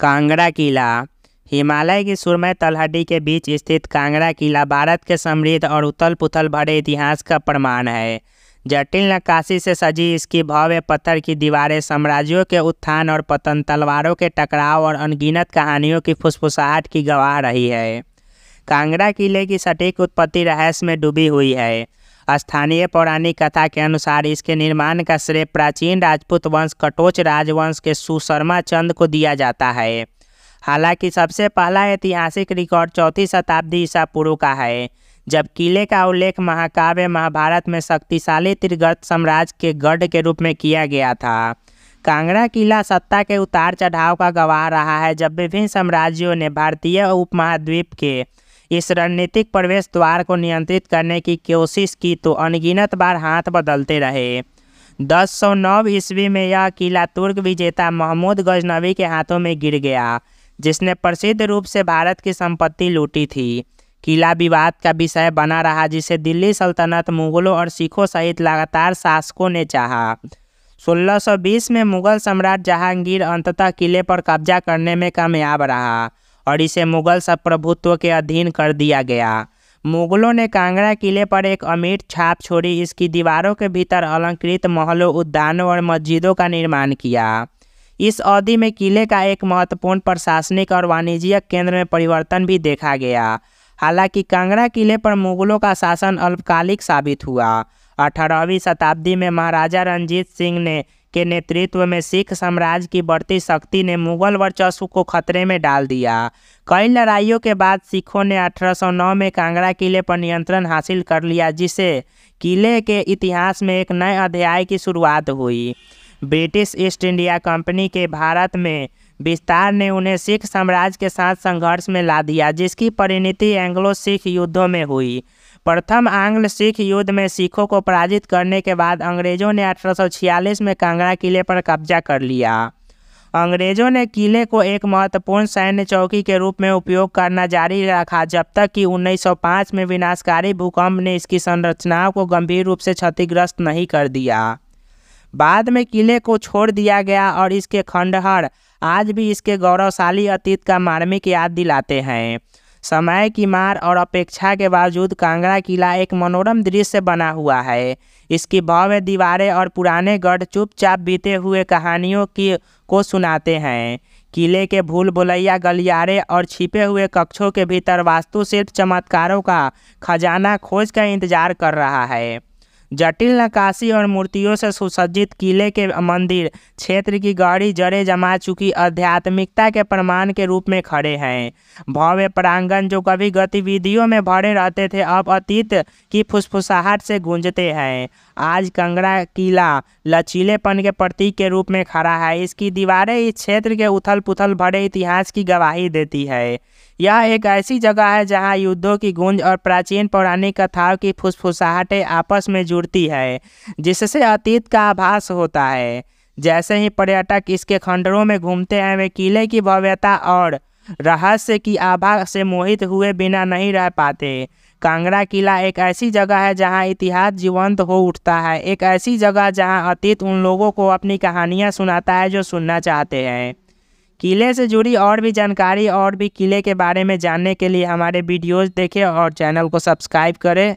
कांगड़ा किला हिमालय की सुरमय तलहटी के बीच स्थित कांगड़ा किला भारत के समृद्ध और उथल पुथल भरे इतिहास का प्रमाण है जटिल नक्काशी से सजी इसकी भव्य पत्थर की दीवारें साम्राज्यों के उत्थान और पतन तलवारों के टकराव और अनगिनत कहानियों की फुसफुसाहट की गवाह रही है कांगड़ा किले की सटीक उत्पत्ति रहस्य में डूबी हुई है स्थानीय पौराणिक कथा के अनुसार इसके निर्माण का श्रेय प्राचीन राजपूत वंश कटोच राजवंश के सुशर्मा चंद को दिया जाता है हालांकि सबसे पहला ऐतिहासिक रिकॉर्ड चौथी शताब्दी ईसा पूर्व का है जब किले का उल्लेख महाकाव्य महाभारत में शक्तिशाली त्रिगर्त साम्राज्य के गढ़ के रूप में किया गया था कांगड़ा किला सत्ता के उतार चढ़ाव का गवाह रहा है जब विभिन्न साम्राज्यों ने भारतीय उपमहाद्वीप के इस रणनीतिक प्रवेश द्वार को नियंत्रित करने की कोशिश की तो अनगिनत बार हाथ बदलते रहे दस सौ नौ ईस्वी में यह किला तुर्क विजेता महमूद गजनवी के हाथों में गिर गया जिसने प्रसिद्ध रूप से भारत की संपत्ति लूटी थी किला विवाद का विषय बना रहा जिसे दिल्ली सल्तनत मुगलों और सिखों सहित लगातार शासकों ने चाहा 1620 में मुगल सम्राट जहांगीर अंततः किले पर कब्जा करने में कामयाब रहा और इसे मुगल सप्रभुत्व के अधीन कर दिया गया मुगलों ने कांगड़ा किले पर एक अमीर छाप छोड़ी इसकी दीवारों के भीतर अलंकृत महलों उद्यानों और मस्जिदों का निर्माण किया इस अवधि में किले का एक महत्वपूर्ण प्रशासनिक और वाणिज्यिक केंद्र में परिवर्तन भी देखा गया हालांकि कांगड़ा किले पर मुगलों का शासन अल्पकालिक साबित हुआ अठारहवीं शताब्दी में महाराजा रंजीत सिंह ने के नेतृत्व में सिख साम्राज्य की बढ़ती शक्ति ने मुगल वर्चस्व को खतरे में डाल दिया कई लड़ाइयों के बाद सिखों ने 1809 में कांगड़ा किले पर नियंत्रण हासिल कर लिया जिसे किले के इतिहास में एक नए अध्याय की शुरुआत हुई ब्रिटिश ईस्ट इंडिया कंपनी के भारत में विस्तार ने उन्हें सिख साम्राज्य के साथ संघर्ष में ला दिया जिसकी परिणति एंग्लो सिख युद्धों में हुई प्रथम आंग्ल सिख युद्ध में सिखों को पराजित करने के बाद अंग्रेजों ने 1846 में कांगड़ा किले पर कब्जा कर लिया अंग्रेजों ने किले को एक महत्वपूर्ण सैन्य चौकी के रूप में उपयोग करना जारी रखा जब तक कि 1905 में विनाशकारी भूकंप ने इसकी संरचनाओं को गंभीर रूप से क्षतिग्रस्त नहीं कर दिया बाद में किले को छोड़ दिया गया और इसके खंडहर आज भी इसके गौरवशाली अतीत का मार्मिक याद दिलाते हैं समय की मार और अपेक्षा के बावजूद कांगड़ा किला एक मनोरम दृश्य बना हुआ है इसकी भव्य दीवारें और पुराने गढ़ चुपचाप बीते हुए कहानियों की को सुनाते हैं किले के भूल भुलैया गलियारे और छिपे हुए कक्षों के भीतर वास्तुशिल्प चमत्कारों का खजाना खोज का इंतजार कर रहा है जटिल नकाशी और मूर्तियों से सुसज्जित किले के मंदिर क्षेत्र की गहरी जड़ें जमा चुकी आध्यात्मिकता के प्रमाण के रूप में खड़े हैं भव्य प्रांगण जो कभी गतिविधियों में भरे रहते थे अब अतीत की फुसफुसाहट से गूंजते हैं आज कंगड़ा किला लचीलेपन के प्रतीक के रूप में खड़ा है इसकी दीवारें इस क्षेत्र के उथल पुथल भरे इतिहास की गवाही देती है यह एक ऐसी जगह है जहाँ युद्धों की गूंज और प्राचीन पौराणिक कथाओं की फुसफुसाहटें आपस में जुड़ती है जिससे अतीत का आभास होता है जैसे ही पर्यटक इसके खंडरों में घूमते हैं वे किले की भव्यता और रहस्य की आभा से मोहित हुए बिना नहीं रह पाते कांगड़ा किला एक ऐसी जगह है जहां इतिहास जीवंत हो उठता है एक ऐसी जगह जहां अतीत उन लोगों को अपनी कहानियां सुनाता है जो सुनना चाहते हैं किले से जुड़ी और भी जानकारी और भी किले के बारे में जानने के लिए हमारे वीडियोज़ देखें और चैनल को सब्सक्राइब करें